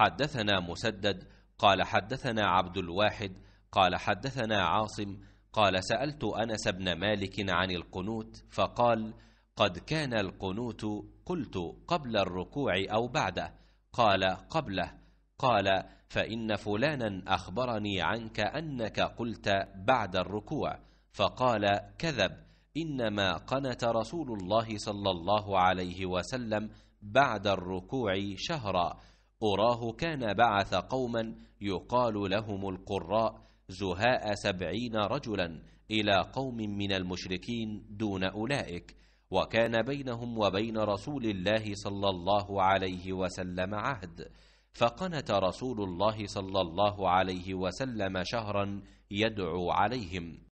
حدثنا مسدد قال حدثنا عبد الواحد قال حدثنا عاصم قال سالت انس بن مالك عن القنوت فقال قد كان القنوت قلت قبل الركوع او بعده قال قبله قال فان فلانا اخبرني عنك انك قلت بعد الركوع فقال كذب انما قنت رسول الله صلى الله عليه وسلم بعد الركوع شهرا أراه كان بعث قوما يقال لهم القراء زهاء سبعين رجلا إلى قوم من المشركين دون أولئك وكان بينهم وبين رسول الله صلى الله عليه وسلم عهد فقنت رسول الله صلى الله عليه وسلم شهرا يدعو عليهم